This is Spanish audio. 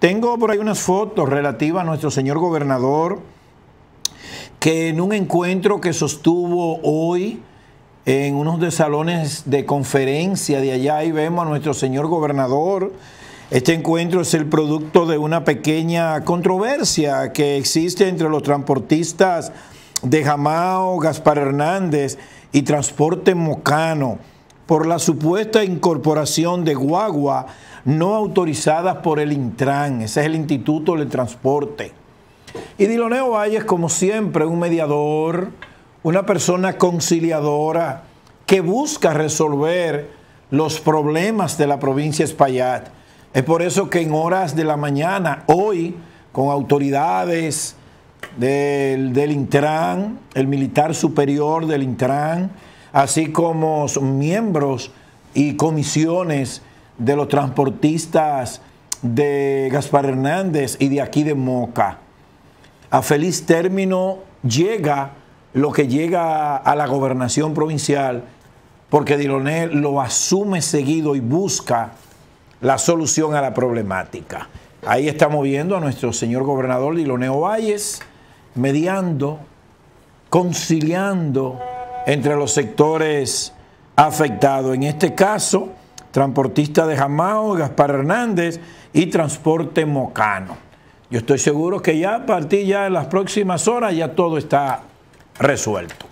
Tengo por ahí unas fotos relativas a nuestro señor gobernador que en un encuentro que sostuvo hoy en unos de salones de conferencia de allá y vemos a nuestro señor gobernador. Este encuentro es el producto de una pequeña controversia que existe entre los transportistas de Jamao Gaspar Hernández y Transporte Mocano por la supuesta incorporación de guagua no autorizadas por el Intran, ese es el Instituto de Transporte. Y Diloneo es como siempre, un mediador, una persona conciliadora que busca resolver los problemas de la provincia de Espaillat. Es por eso que en horas de la mañana, hoy, con autoridades, del, Intran, el militar superior del Intran, así como miembros y comisiones de los transportistas de Gaspar Hernández y de aquí de Moca. A feliz término llega lo que llega a la gobernación provincial, porque Diloné lo asume seguido y busca la solución a la problemática. Ahí estamos viendo a nuestro señor gobernador Diloné Valles mediando, conciliando entre los sectores afectados. En este caso, transportista de Jamao, Gaspar Hernández y transporte mocano. Yo estoy seguro que ya a partir ya de las próximas horas ya todo está resuelto.